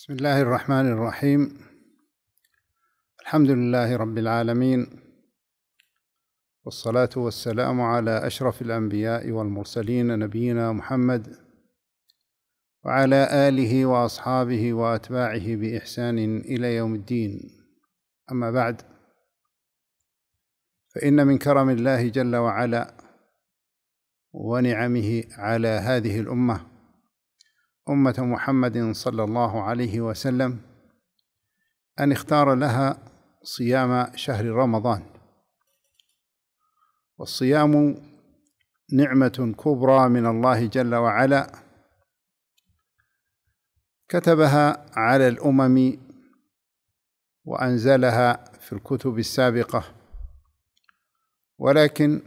بسم الله الرحمن الرحيم الحمد لله رب العالمين والصلاه والسلام على اشرف الانبياء والمرسلين نبينا محمد وعلى اله واصحابه واتباعه باحسان الى يوم الدين اما بعد فان من كرم الله جل وعلا ونعمه على هذه الامه أمة محمد صلى الله عليه وسلم أن اختار لها صيام شهر رمضان والصيام نعمة كبرى من الله جل وعلا كتبها على الأمم وأنزلها في الكتب السابقة ولكن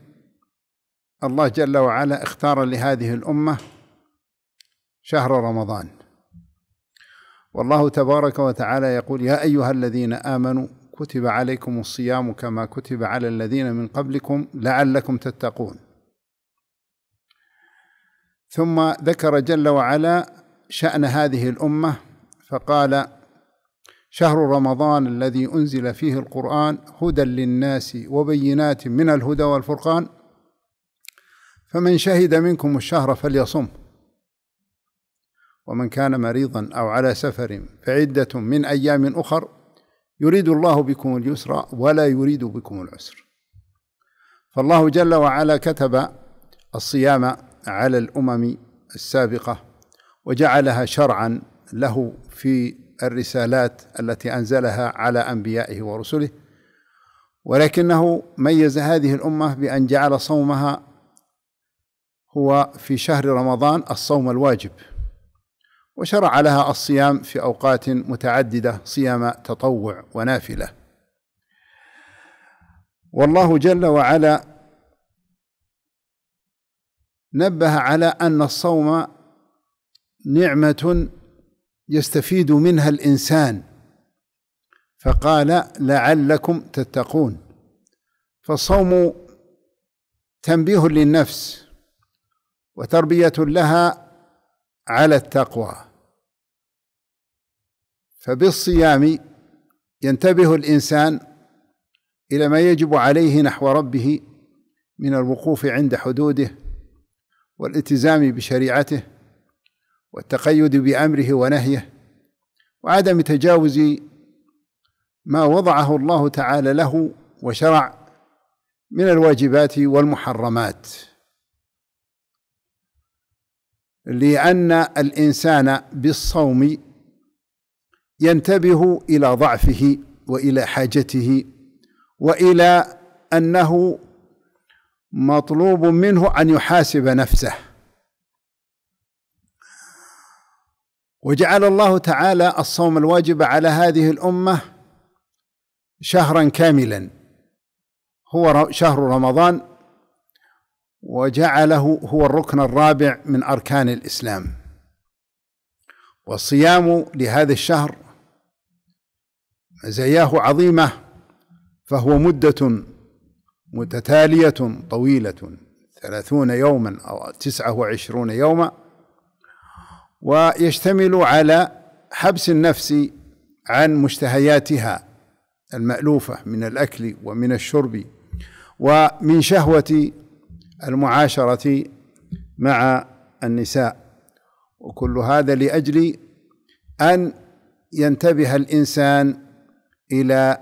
الله جل وعلا اختار لهذه الأمة شهر رمضان والله تبارك وتعالى يقول يا ايها الذين امنوا كتب عليكم الصيام كما كتب على الذين من قبلكم لعلكم تتقون ثم ذكر جل وعلا شان هذه الامه فقال شهر رمضان الذي انزل فيه القران هدى للناس وبينات من الهدى والفرقان فمن شهد منكم الشهر فليصمه ومن كان مريضا أو على سفر فعدة من أيام أخر يريد الله بكم اليسر ولا يريد بكم العسر فالله جل وعلا كتب الصيام على الأمم السابقة وجعلها شرعا له في الرسالات التي أنزلها على أنبيائه ورسله ولكنه ميز هذه الأمة بأن جعل صومها هو في شهر رمضان الصوم الواجب وشرع لها الصيام في اوقات متعدده صيام تطوع ونافله والله جل وعلا نبه على ان الصوم نعمه يستفيد منها الانسان فقال لعلكم تتقون فالصوم تنبيه للنفس وتربيه لها على التقوى فبالصيام ينتبه الانسان الى ما يجب عليه نحو ربه من الوقوف عند حدوده والالتزام بشريعته والتقيد بامره ونهيه وعدم تجاوز ما وضعه الله تعالى له وشرع من الواجبات والمحرمات لان الانسان بالصوم ينتبه الى ضعفه والى حاجته والى انه مطلوب منه ان يحاسب نفسه وجعل الله تعالى الصوم الواجب على هذه الامه شهرا كاملا هو شهر رمضان وجعله هو الركن الرابع من اركان الاسلام والصيام لهذا الشهر مزاياه عظيمة فهو مدة متتالية طويلة ثلاثون يوما أو تسعة وعشرون يوما ويشتمل على حبس النفس عن مشتهياتها المألوفة من الأكل ومن الشرب ومن شهوة المعاشرة مع النساء وكل هذا لأجل أن ينتبه الإنسان الى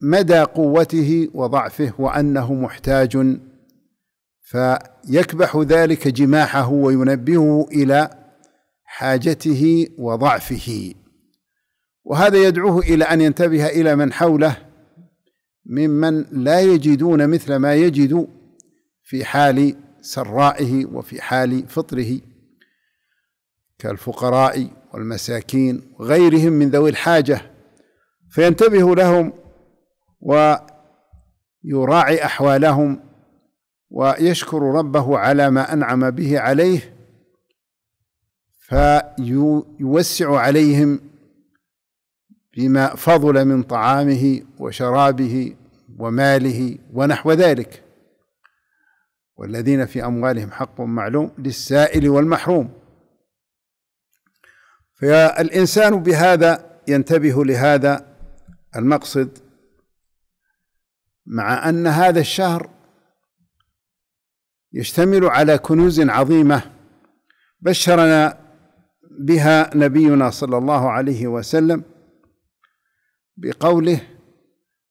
مدى قوته وضعفه وانه محتاج فيكبح ذلك جماحه وينبهه الى حاجته وضعفه وهذا يدعوه الى ان ينتبه الى من حوله ممن لا يجدون مثل ما يجد في حال سرائه وفي حال فطره كالفقراء والمساكين وغيرهم من ذوي الحاجه فينتبه لهم ويراعي احوالهم ويشكر ربه على ما انعم به عليه فيوسع عليهم بما فضل من طعامه وشرابه وماله ونحو ذلك والذين في اموالهم حق معلوم للسائل والمحروم فالانسان بهذا ينتبه لهذا المقصد مع أن هذا الشهر يشتمل على كنوز عظيمة بشرنا بها نبينا صلى الله عليه وسلم بقوله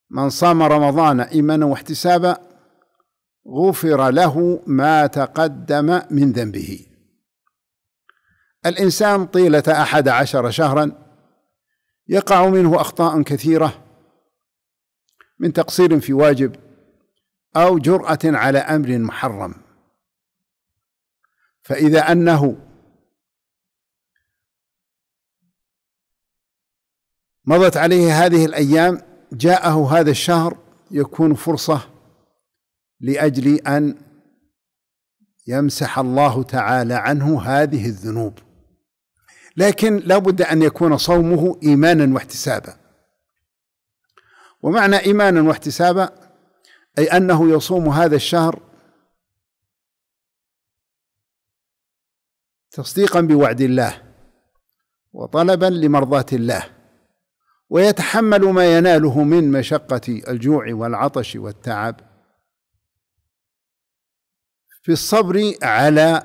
من صام رمضان ايمانا واحتسابا غفر له ما تقدم من ذنبه الانسان طيله احد عشر شهرا يقع منه أخطاء كثيرة من تقصير في واجب أو جرأة على أمر محرم فإذا أنه مضت عليه هذه الأيام جاءه هذا الشهر يكون فرصة لأجل أن يمسح الله تعالى عنه هذه الذنوب لكن لا بد أن يكون صومه إيمانا واحتسابا ومعنى إيمانا واحتسابا أي أنه يصوم هذا الشهر تصديقا بوعد الله وطلبا لمرضاة الله ويتحمل ما يناله من مشقة الجوع والعطش والتعب في الصبر على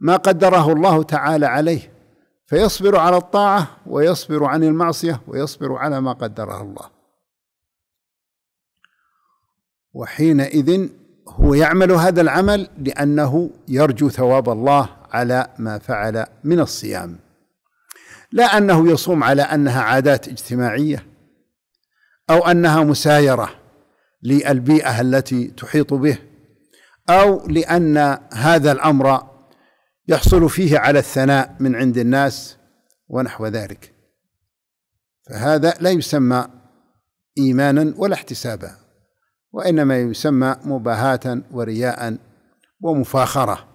ما قدره الله تعالى عليه فيصبر على الطاعة ويصبر عن المعصية ويصبر على ما قدره الله وحينئذ هو يعمل هذا العمل لأنه يرجو ثواب الله على ما فعل من الصيام لا أنه يصوم على أنها عادات اجتماعية أو أنها مسايرة للبيئة التي تحيط به أو لأن هذا الأمر يحصل فيه على الثناء من عند الناس ونحو ذلك فهذا لا يسمى ايمانا ولا احتسابا وانما يسمى مباهاة ورياء ومفاخره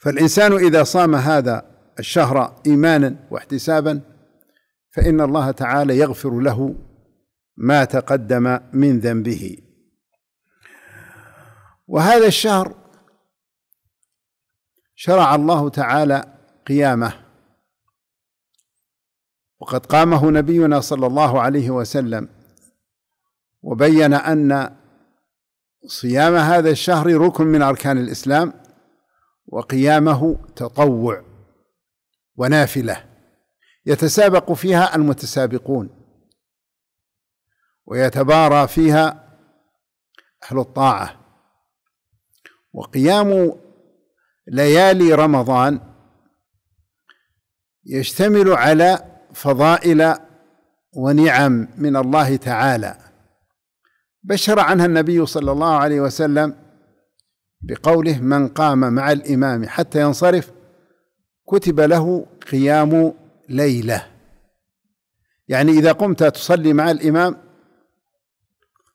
فالانسان اذا صام هذا الشهر ايمانا واحتسابا فان الله تعالى يغفر له ما تقدم من ذنبه وهذا الشهر شرع الله تعالى قيامه وقد قامه نبينا صلى الله عليه وسلم وبين ان صيام هذا الشهر ركن من اركان الاسلام وقيامه تطوع ونافله يتسابق فيها المتسابقون ويتبارى فيها اهل الطاعه وقيام ليالي رمضان يشتمل على فضائل ونعم من الله تعالى بشر عنها النبي صلى الله عليه وسلم بقوله من قام مع الامام حتى ينصرف كتب له قيام ليله يعني اذا قمت تصلي مع الامام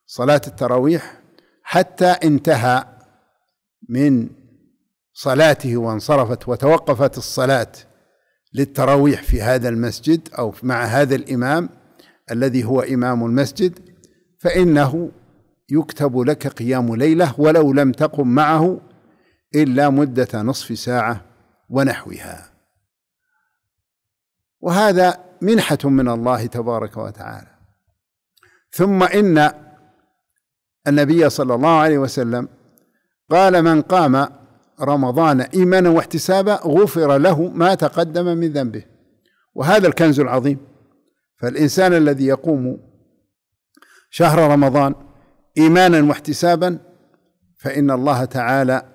صلاه التراويح حتى انتهى من صلاته وانصرفت وتوقفت الصلاة للتراويح في هذا المسجد أو مع هذا الإمام الذي هو إمام المسجد فإنه يكتب لك قيام ليلة ولو لم تقم معه إلا مدة نصف ساعة ونحوها وهذا منحة من الله تبارك وتعالى ثم إن النبي صلى الله عليه وسلم قال من قام رمضان ايمانا واحتسابا غفر له ما تقدم من ذنبه وهذا الكنز العظيم فالانسان الذي يقوم شهر رمضان ايمانا واحتسابا فان الله تعالى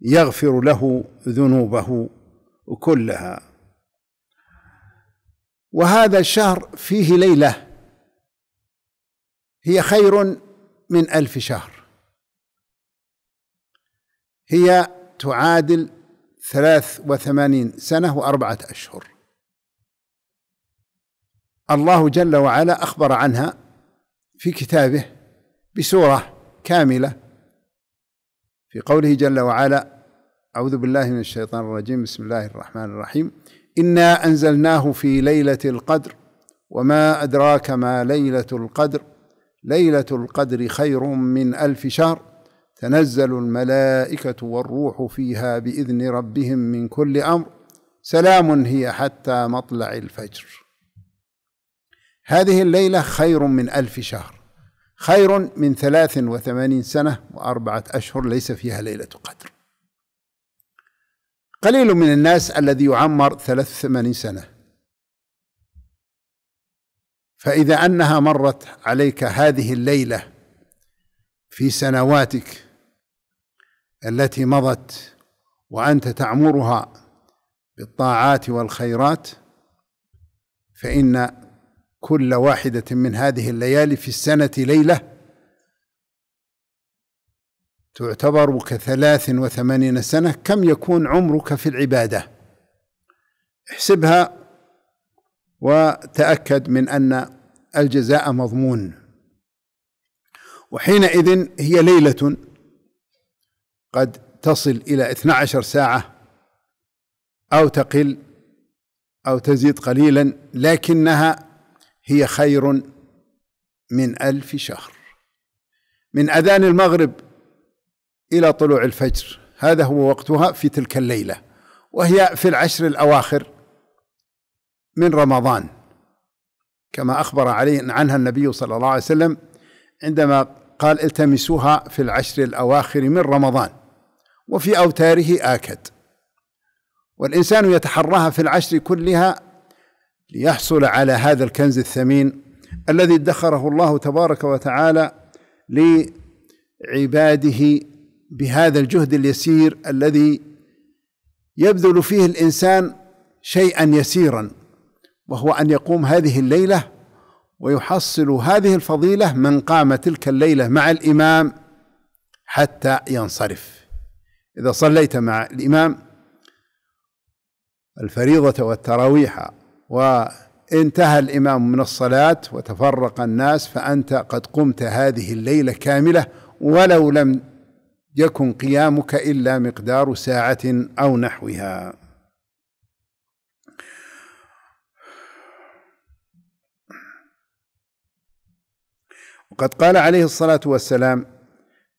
يغفر له ذنوبه كلها وهذا الشهر فيه ليله هي خير من الف شهر هي تعادل ثلاث وثمانين سنة وأربعة أشهر الله جل وعلا أخبر عنها في كتابه بسورة كاملة في قوله جل وعلا أعوذ بالله من الشيطان الرجيم بسم الله الرحمن الرحيم إنا أنزلناه في ليلة القدر وما أدراك ما ليلة القدر ليلة القدر خير من ألف شهر تنزل الملائكة والروح فيها بإذن ربهم من كل أمر سلام هي حتى مطلع الفجر هذه الليلة خير من ألف شهر خير من ثلاث وثمانين سنة وأربعة أشهر ليس فيها ليلة قدر قليل من الناس الذي يعمر ثلاث ثمانين سنة فإذا أنها مرت عليك هذه الليلة في سنواتك التي مضت وانت تعمرها بالطاعات والخيرات فان كل واحده من هذه الليالي في السنه ليله تعتبر كثلاث وثمانين سنه كم يكون عمرك في العباده احسبها وتاكد من ان الجزاء مضمون وحينئذ هي ليله قد تصل إلى 12 ساعة أو تقل أو تزيد قليلا لكنها هي خير من ألف شهر من أذان المغرب إلى طلوع الفجر هذا هو وقتها في تلك الليلة وهي في العشر الأواخر من رمضان كما أخبر عليه عنها النبي صلى الله عليه وسلم عندما قال التمسوها في العشر الأواخر من رمضان وفي أوتاره آكد والإنسان يتحراها في العشر كلها ليحصل على هذا الكنز الثمين الذي ادخره الله تبارك وتعالى لعباده بهذا الجهد اليسير الذي يبذل فيه الإنسان شيئا يسيرا وهو أن يقوم هذه الليلة ويحصل هذه الفضيلة من قام تلك الليلة مع الإمام حتى ينصرف إذا صليت مع الإمام الفريضة والتراويح وانتهى الإمام من الصلاة وتفرق الناس فأنت قد قمت هذه الليلة كاملة ولو لم يكن قيامك إلا مقدار ساعة أو نحوها وقد قال عليه الصلاة والسلام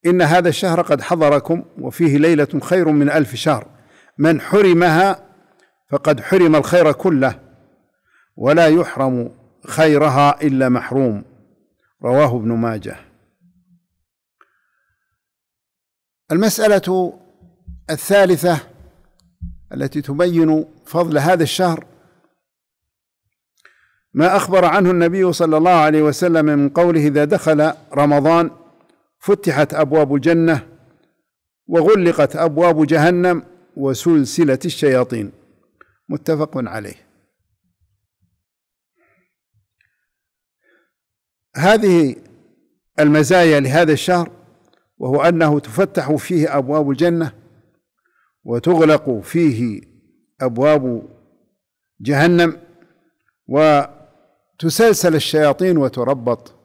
إن هذا الشهر قد حضركم وفيه ليلة خير من ألف شهر من حرمها فقد حرم الخير كله ولا يحرم خيرها إلا محروم رواه ابن ماجه المسألة الثالثة التي تبين فضل هذا الشهر ما أخبر عنه النبي صلى الله عليه وسلم من قوله إذا دخل رمضان فتحت ابواب الجنه وغلقت ابواب جهنم وسلسله الشياطين متفق عليه هذه المزايا لهذا الشهر وهو انه تفتح فيه ابواب الجنه وتغلق فيه ابواب جهنم وتسلسل الشياطين وتربط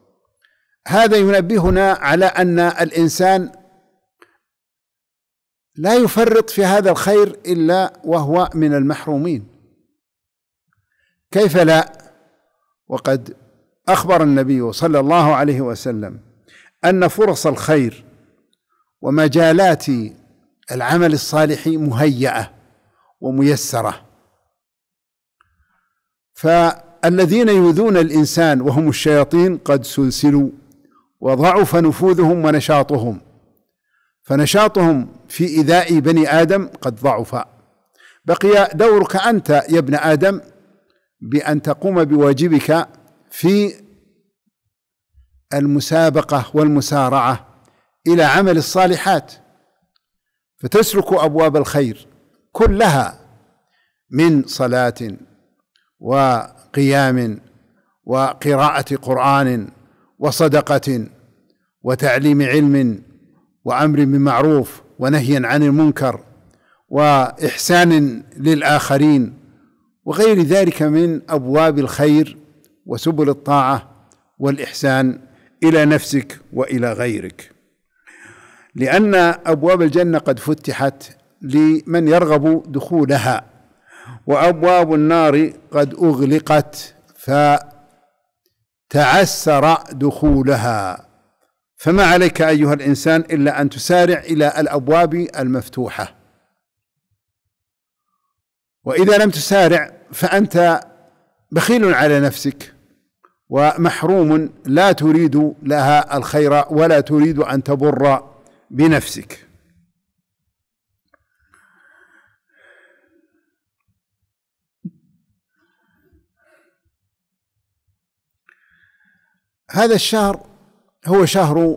هذا ينبهنا على ان الانسان لا يفرط في هذا الخير الا وهو من المحرومين كيف لا وقد اخبر النبي صلى الله عليه وسلم ان فرص الخير ومجالات العمل الصالح مهيئه وميسره فالذين يؤذون الانسان وهم الشياطين قد سلسلوا وضعف نفوذهم ونشاطهم فنشاطهم في إيذاء بني آدم قد ضعف بقي دورك أنت يا ابن آدم بأن تقوم بواجبك في المسابقة والمسارعة إلى عمل الصالحات فتسلك أبواب الخير كلها من صلاة وقيام وقراءة قرآن وصدقة وتعليم علم وأمر بمعروف ونهي عن المنكر وإحسان للآخرين وغير ذلك من أبواب الخير وسبل الطاعة والإحسان إلى نفسك وإلى غيرك لأن أبواب الجنة قد فتحت لمن يرغب دخولها وأبواب النار قد أغلقت ف تعسر دخولها فما عليك ايها الانسان الا ان تسارع الى الابواب المفتوحه واذا لم تسارع فانت بخيل على نفسك ومحروم لا تريد لها الخير ولا تريد ان تبر بنفسك هذا الشهر هو شهر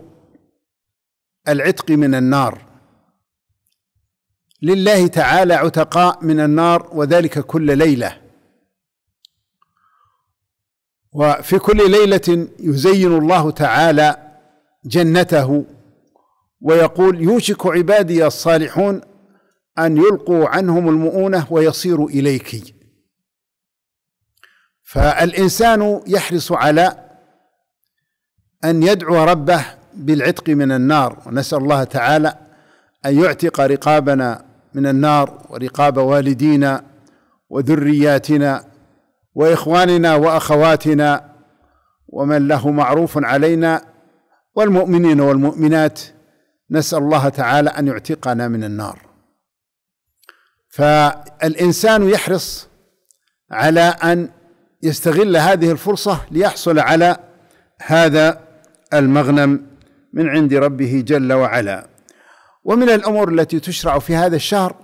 العتق من النار لله تعالى عتقاء من النار وذلك كل ليله وفي كل ليله يزين الله تعالى جنته ويقول يوشك عبادي الصالحون ان يلقوا عنهم المؤونه ويصيروا اليك فالانسان يحرص على ان يدعو ربه بالعتق من النار ونسال الله تعالى ان يعتق رقابنا من النار ورقاب والدينا وذرياتنا واخواننا واخواتنا ومن له معروف علينا والمؤمنين والمؤمنات نسال الله تعالى ان يعتقنا من النار فالانسان يحرص على ان يستغل هذه الفرصه ليحصل على هذا المغنم من عند ربه جل وعلا ومن الامور التي تشرع في هذا الشهر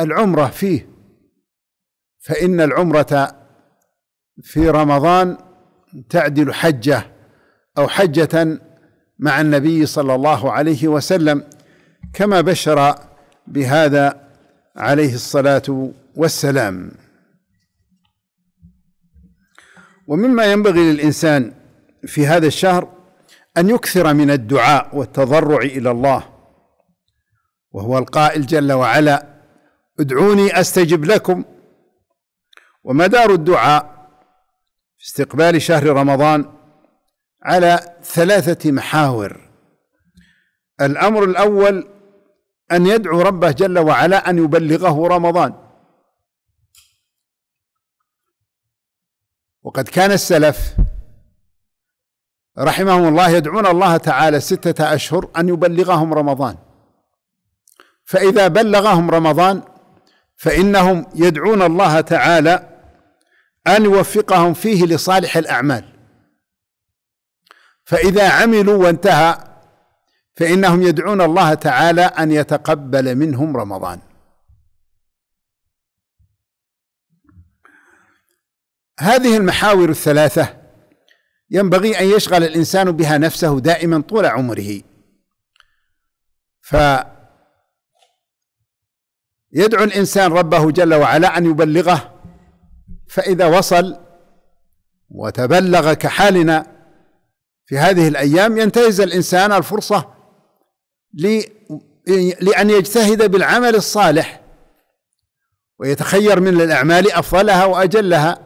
العمره فيه فان العمره في رمضان تعدل حجه او حجه مع النبي صلى الله عليه وسلم كما بشر بهذا عليه الصلاه والسلام ومما ينبغي للانسان في هذا الشهر أن يكثر من الدعاء والتضرع إلى الله وهو القائل جل وعلا ادعوني أستجب لكم ومدار الدعاء في استقبال شهر رمضان على ثلاثة محاور الأمر الأول أن يدعو ربه جل وعلا أن يبلغه رمضان وقد كان السلف رحمهم الله يدعون الله تعالى ستة أشهر أن يبلغهم رمضان فإذا بلغهم رمضان فإنهم يدعون الله تعالى أن يوفقهم فيه لصالح الأعمال فإذا عملوا وانتهى فإنهم يدعون الله تعالى أن يتقبل منهم رمضان هذه المحاور الثلاثة ينبغي أن يشغل الإنسان بها نفسه دائما طول عمره فيدعو الإنسان ربه جل وعلا أن يبلغه فإذا وصل وتبلغ كحالنا في هذه الأيام ينتهز الإنسان الفرصة لأن يجتهد بالعمل الصالح ويتخير من الأعمال أفضلها وأجلها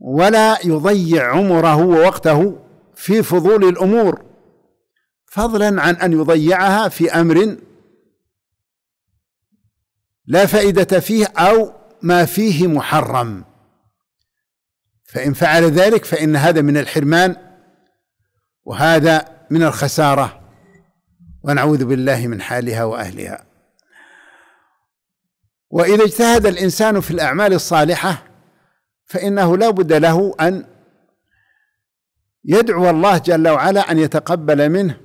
ولا يضيع عمره ووقته في فضول الامور فضلا عن ان يضيعها في امر لا فائده فيه او ما فيه محرم فان فعل ذلك فان هذا من الحرمان وهذا من الخساره ونعوذ بالله من حالها واهلها واذا اجتهد الانسان في الاعمال الصالحه فإنه لا بد له أن يدعو الله جل وعلا أن يتقبل منه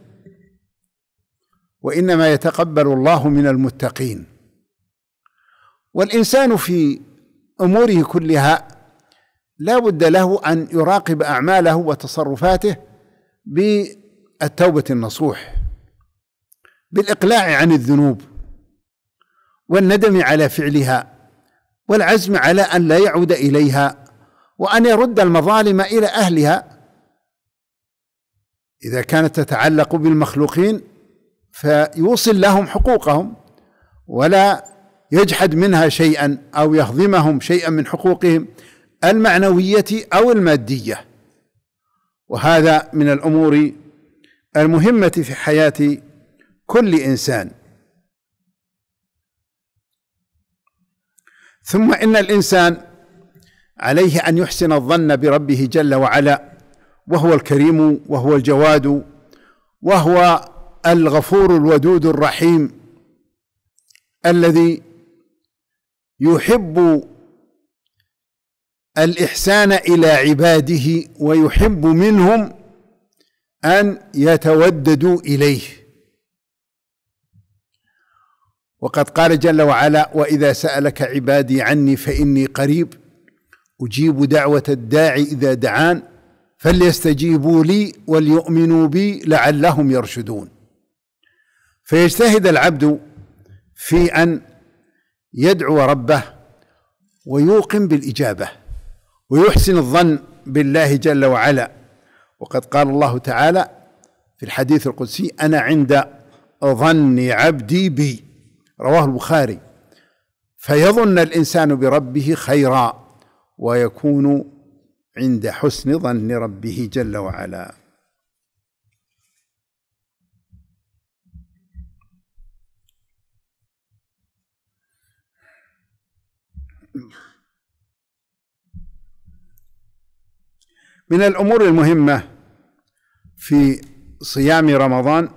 وإنما يتقبل الله من المتقين والإنسان في أموره كلها لا بد له أن يراقب أعماله وتصرفاته بالتوبة النصوح بالإقلاع عن الذنوب والندم على فعلها والعزم على ان لا يعود اليها وان يرد المظالم الى اهلها اذا كانت تتعلق بالمخلوقين فيوصل لهم حقوقهم ولا يجحد منها شيئا او يهضمهم شيئا من حقوقهم المعنويه او الماديه وهذا من الامور المهمه في حياه كل انسان ثم ان الانسان عليه ان يحسن الظن بربه جل وعلا وهو الكريم وهو الجواد وهو الغفور الودود الرحيم الذي يحب الاحسان الى عباده ويحب منهم ان يتوددوا اليه وقد قال جل وعلا واذا سالك عبادي عني فاني قريب اجيب دعوه الداعي اذا دعان فليستجيبوا لي وليؤمنوا بي لعلهم يرشدون فيجتهد العبد في ان يدعو ربه ويوقن بالاجابه ويحسن الظن بالله جل وعلا وقد قال الله تعالى في الحديث القدسي انا عند ظن عبدي بي رواه البخاري فيظن الانسان بربه خيرا ويكون عند حسن ظن ربه جل وعلا من الامور المهمه في صيام رمضان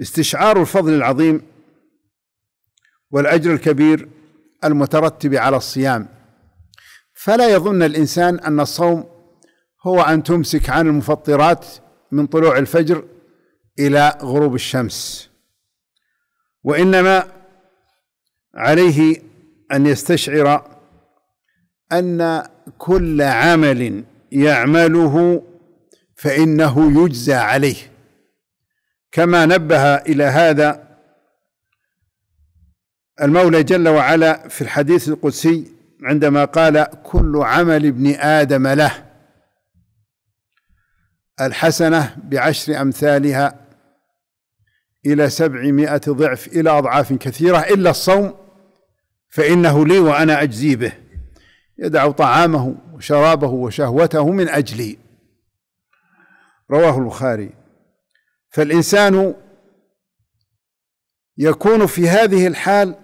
استشعار الفضل العظيم والاجر الكبير المترتب على الصيام فلا يظن الانسان ان الصوم هو ان تمسك عن المفطرات من طلوع الفجر الى غروب الشمس وانما عليه ان يستشعر ان كل عمل يعمله فانه يجزى عليه كما نبه الى هذا المولى جل وعلا في الحديث القدسي عندما قال كل عمل ابن ادم له الحسنه بعشر امثالها الى سبعمائه ضعف الى اضعاف كثيره الا الصوم فانه لي وانا اجزي به يدع طعامه وشرابه وشهوته من اجلي رواه البخاري فالإنسان يكون في هذه الحال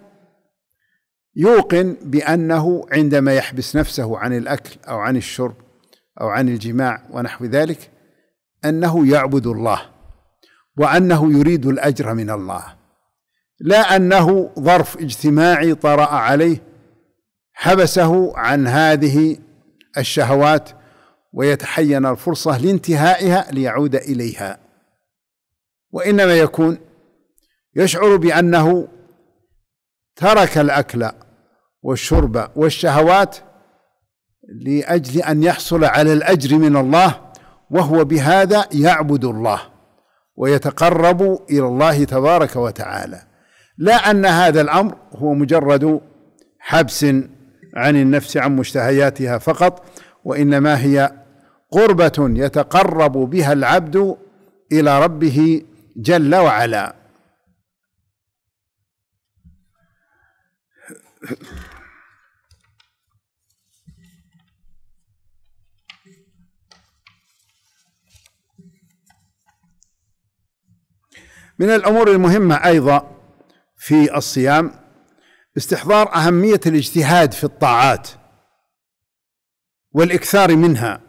يوقن بأنه عندما يحبس نفسه عن الأكل أو عن الشرب أو عن الجماع ونحو ذلك أنه يعبد الله وأنه يريد الأجر من الله لا أنه ظرف اجتماعي طرأ عليه حبسه عن هذه الشهوات ويتحين الفرصة لانتهائها ليعود إليها وإنما يكون يشعر بأنه ترك الأكل والشرب والشهوات لأجل أن يحصل على الأجر من الله وهو بهذا يعبد الله ويتقرب إلى الله تبارك وتعالى لا أن هذا الأمر هو مجرد حبس عن النفس عن مشتهياتها فقط وإنما هي قربة يتقرب بها العبد إلى ربه جل وعلا من الامور المهمه ايضا في الصيام استحضار اهميه الاجتهاد في الطاعات والاكثار منها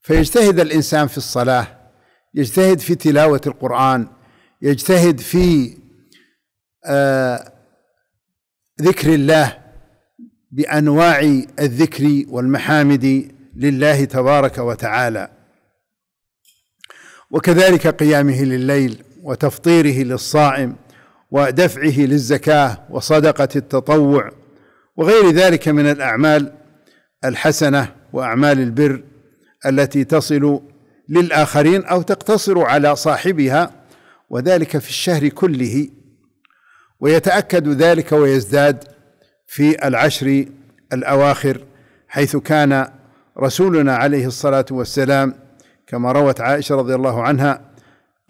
فيجتهد الانسان في الصلاه يجتهد في تلاوة القرآن يجتهد في آه، ذكر الله بأنواع الذكر والمحامد لله تبارك وتعالى وكذلك قيامه لليل وتفطيره للصائم ودفعه للزكاة وصدقة التطوع وغير ذلك من الأعمال الحسنة وأعمال البر التي تصل للآخرين أو تقتصر على صاحبها وذلك في الشهر كله ويتأكد ذلك ويزداد في العشر الأواخر حيث كان رسولنا عليه الصلاة والسلام كما روت عائشة رضي الله عنها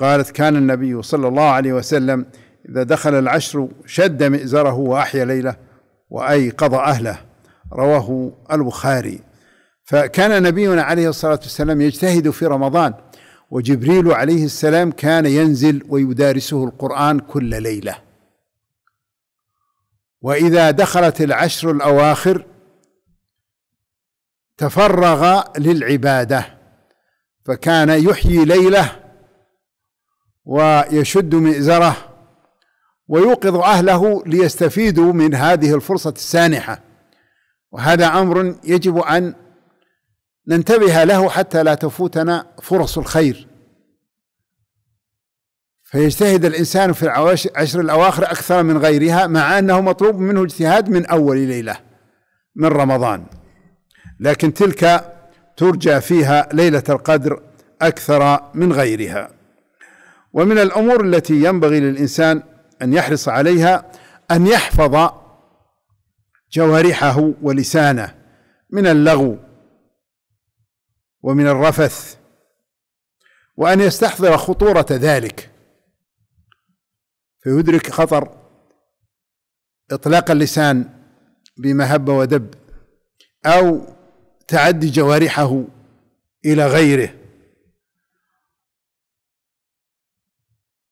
قالت كان النبي صلى الله عليه وسلم إذا دخل العشر شد مئزره وأحيا ليله وأيقظ أهله رواه البخاري فكان نبينا عليه الصلاة والسلام يجتهد في رمضان وجبريل عليه السلام كان ينزل ويدارسه القرآن كل ليلة وإذا دخلت العشر الأواخر تفرغ للعبادة فكان يحيي ليله ويشد مئزره ويوقظ اهله ليستفيدوا من هذه الفرصه السانحه وهذا امر يجب ان ننتبه له حتى لا تفوتنا فرص الخير فيجتهد الإنسان في العشر الأواخر أكثر من غيرها مع أنه مطلوب منه اجتهاد من أول ليلة من رمضان لكن تلك ترجى فيها ليلة القدر أكثر من غيرها ومن الأمور التي ينبغي للإنسان أن يحرص عليها أن يحفظ جوارحه ولسانه من اللغو ومن الرفث وأن يستحضر خطورة ذلك فيدرك خطر إطلاق اللسان بما هب ودب أو تعدي جوارحه إلى غيره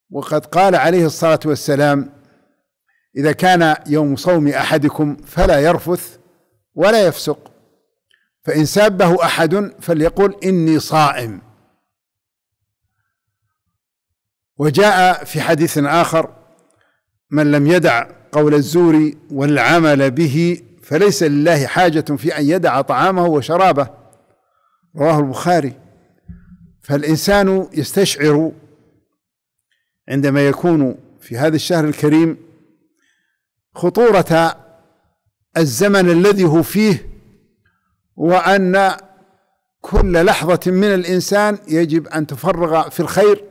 وقد قال عليه الصلاة والسلام إذا كان يوم صوم أحدكم فلا يرفث ولا يفسق فإن سابه أحد فليقول إني صائم وجاء في حديث آخر من لم يدع قول الزور والعمل به فليس لله حاجة في أن يدع طعامه وشرابه رواه البخاري فالإنسان يستشعر عندما يكون في هذا الشهر الكريم خطورة الزمن الذي هو فيه وأن كل لحظة من الإنسان يجب أن تفرغ في الخير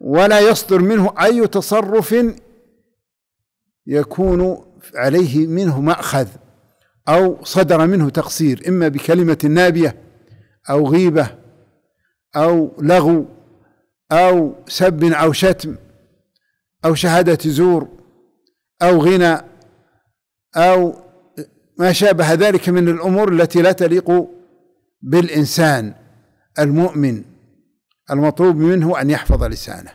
ولا يصدر منه أي تصرف يكون عليه منه مأخذ أو صدر منه تقصير إما بكلمة نابية أو غيبة أو لغو أو سب أو شتم أو شهادة زور أو غنى أو ما شابه ذلك من الامور التي لا تليق بالانسان المؤمن المطلوب منه ان يحفظ لسانه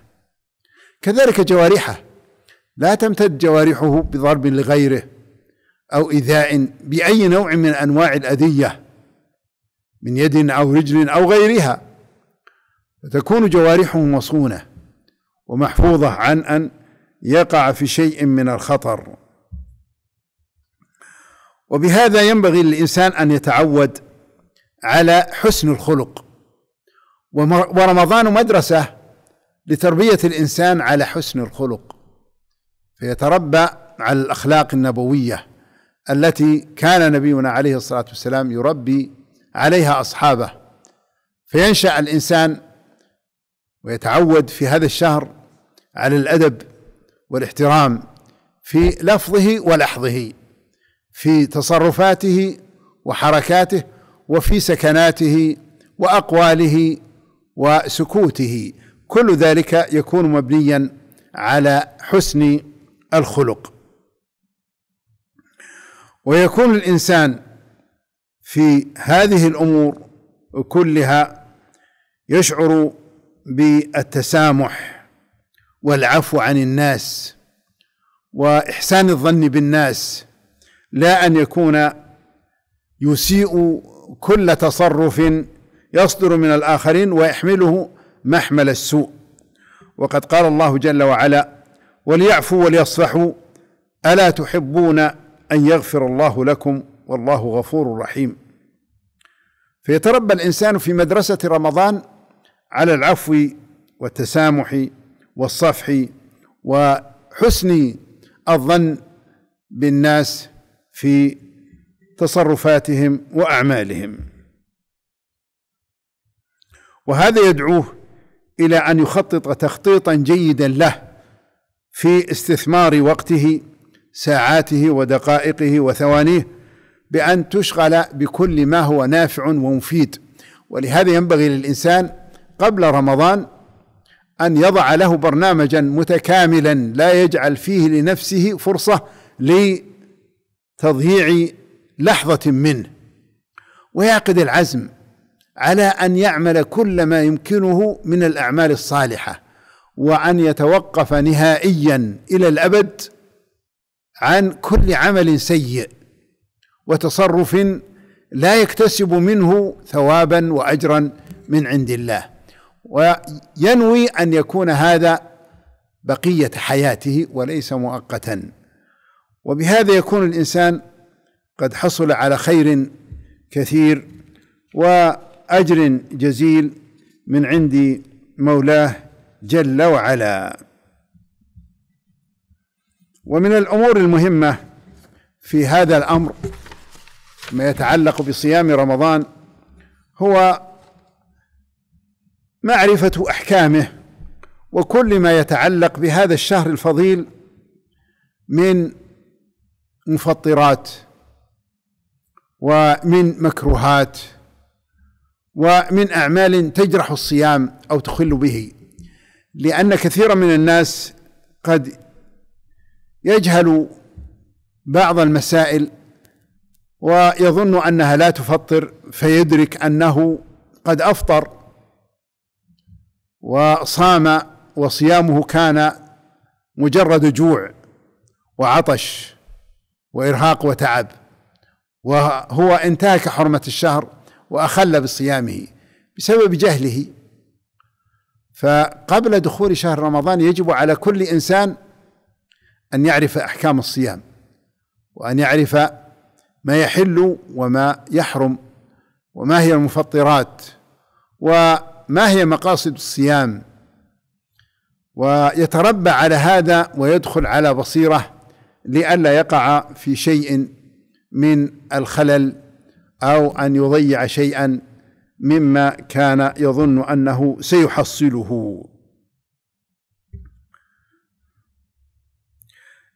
كذلك جوارحه لا تمتد جوارحه بضرب لغيره او ايذاء باي نوع من انواع الاذيه من يد او رجل او غيرها فتكون جوارحه مصونه ومحفوظه عن ان يقع في شيء من الخطر وبهذا ينبغي للإنسان أن يتعود على حسن الخلق ورمضان مدرسة لتربية الإنسان على حسن الخلق فيتربى على الأخلاق النبوية التي كان نبينا عليه الصلاة والسلام يربي عليها أصحابه فينشأ الإنسان ويتعود في هذا الشهر على الأدب والاحترام في لفظه ولحظه في تصرفاته وحركاته وفي سكناته واقواله وسكوته كل ذلك يكون مبنيا على حسن الخلق ويكون الانسان في هذه الامور كلها يشعر بالتسامح والعفو عن الناس واحسان الظن بالناس لا ان يكون يسيء كل تصرف يصدر من الاخرين ويحمله محمل السوء وقد قال الله جل وعلا وليعفوا وليصفحوا الا تحبون ان يغفر الله لكم والله غفور رحيم فيتربى الانسان في مدرسه رمضان على العفو والتسامح والصفح وحسن الظن بالناس في تصرفاتهم واعمالهم وهذا يدعوه الى ان يخطط تخطيطا جيدا له في استثمار وقته ساعاته ودقائقه وثوانيه بان تشغل بكل ما هو نافع ومفيد ولهذا ينبغي للانسان قبل رمضان ان يضع له برنامجا متكاملا لا يجعل فيه لنفسه فرصه تضييع لحظة منه ويعقد العزم على أن يعمل كل ما يمكنه من الأعمال الصالحة وأن يتوقف نهائيا إلى الأبد عن كل عمل سيء وتصرف لا يكتسب منه ثوابا وأجرا من عند الله وينوي أن يكون هذا بقية حياته وليس مؤقتا وبهذا يكون الانسان قد حصل على خير كثير واجر جزيل من عند مولاه جل وعلا ومن الامور المهمه في هذا الامر ما يتعلق بصيام رمضان هو معرفه احكامه وكل ما يتعلق بهذا الشهر الفضيل من مفطرات ومن مكروهات ومن اعمال تجرح الصيام او تخل به لان كثيرا من الناس قد يجهل بعض المسائل ويظن انها لا تفطر فيدرك انه قد افطر وصام وصيامه كان مجرد جوع وعطش وإرهاق وتعب وهو انتهك حرمة الشهر وأخل بصيامه بسبب جهله فقبل دخول شهر رمضان يجب على كل إنسان أن يعرف أحكام الصيام وأن يعرف ما يحل وما يحرم وما هي المفطرات وما هي مقاصد الصيام ويتربى على هذا ويدخل على بصيره لئلا يقع في شيء من الخلل او ان يضيع شيئا مما كان يظن انه سيحصله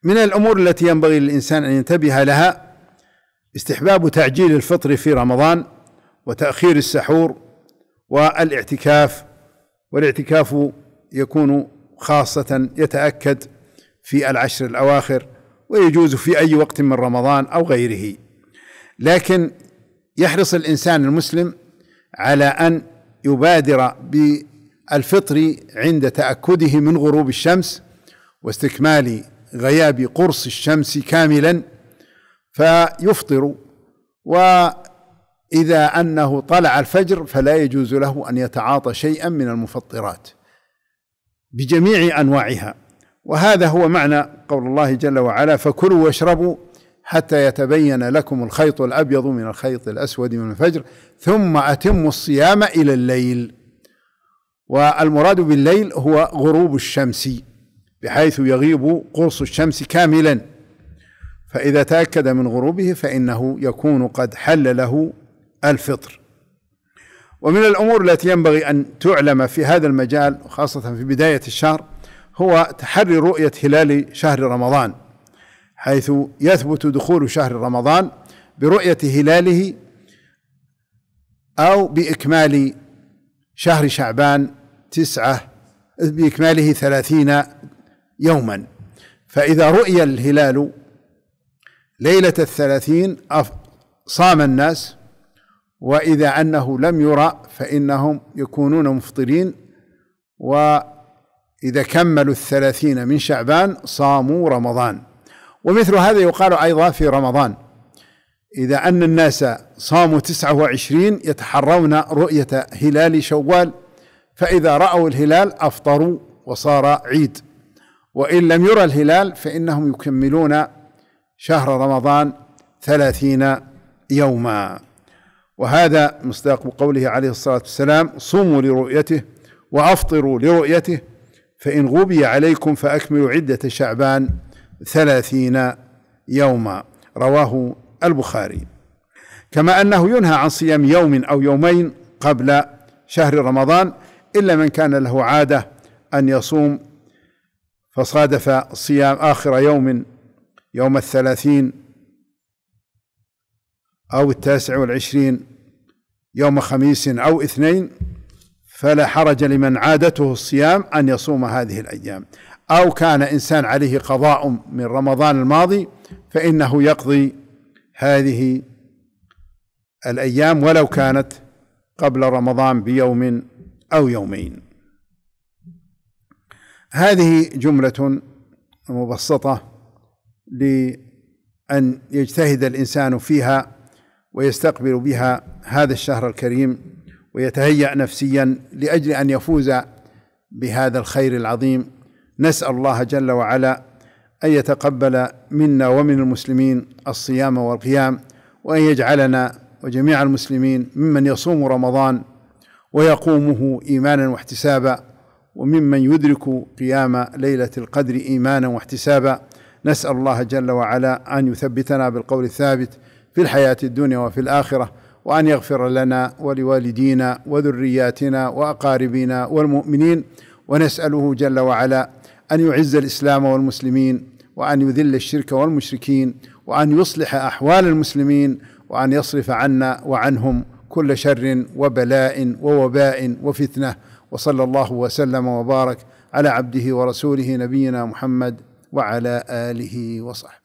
من الامور التي ينبغي للانسان ان ينتبه لها استحباب تعجيل الفطر في رمضان وتاخير السحور والاعتكاف والاعتكاف يكون خاصه يتاكد في العشر الاواخر ويجوز في أي وقت من رمضان أو غيره لكن يحرص الإنسان المسلم على أن يبادر بالفطر عند تأكده من غروب الشمس واستكمال غياب قرص الشمس كاملا فيفطر وإذا أنه طلع الفجر فلا يجوز له أن يتعاطى شيئا من المفطرات بجميع أنواعها وهذا هو معنى قول الله جل وعلا فكلوا واشربوا حتى يتبين لكم الخيط الابيض من الخيط الاسود من الفجر ثم اتموا الصيام الى الليل والمراد بالليل هو غروب الشمس بحيث يغيب قرص الشمس كاملا فاذا تاكد من غروبه فانه يكون قد حل له الفطر ومن الامور التي ينبغي ان تعلم في هذا المجال خاصه في بدايه الشهر هو تحري رؤية هلال شهر رمضان حيث يثبت دخول شهر رمضان برؤية هلاله أو بإكمال شهر شعبان تسعة بإكماله ثلاثين يوما فإذا رؤي الهلال ليلة الثلاثين صام الناس وإذا أنه لم يرى فإنهم يكونون مفطرين و إذا كملوا الثلاثين من شعبان صاموا رمضان ومثل هذا يقال أيضا في رمضان إذا أن الناس صاموا تسعة وعشرين يتحرون رؤية هلال شوال فإذا رأوا الهلال أفطروا وصار عيد وإن لم يرى الهلال فإنهم يكملون شهر رمضان ثلاثين يوما وهذا مصداق قوله عليه الصلاة والسلام صوموا لرؤيته وأفطروا لرؤيته فإن غبي عليكم فأكملوا عدة شعبان ثلاثين يوما رواه البخاري كما أنه ينهى عن صيام يوم أو يومين قبل شهر رمضان إلا من كان له عادة أن يصوم فصادف صيام آخر يوم يوم الثلاثين أو التاسع والعشرين يوم خميس أو اثنين فلا حرج لمن عادته الصيام ان يصوم هذه الايام او كان انسان عليه قضاء من رمضان الماضي فانه يقضي هذه الايام ولو كانت قبل رمضان بيوم او يومين هذه جمله مبسطه لان يجتهد الانسان فيها ويستقبل بها هذا الشهر الكريم ويتهيأ نفسيا لأجل أن يفوز بهذا الخير العظيم نسأل الله جل وعلا أن يتقبل منا ومن المسلمين الصيام والقيام وأن يجعلنا وجميع المسلمين ممن يصوم رمضان ويقومه إيمانا واحتسابا وممن يدرك قيام ليلة القدر إيمانا واحتسابا نسأل الله جل وعلا أن يثبتنا بالقول الثابت في الحياة الدنيا وفي الآخرة وان يغفر لنا ولوالدينا وذرياتنا واقاربنا والمؤمنين ونساله جل وعلا ان يعز الاسلام والمسلمين وان يذل الشرك والمشركين وان يصلح احوال المسلمين وان يصرف عنا وعنهم كل شر وبلاء ووباء وفتنه وصلى الله وسلم وبارك على عبده ورسوله نبينا محمد وعلى اله وصحبه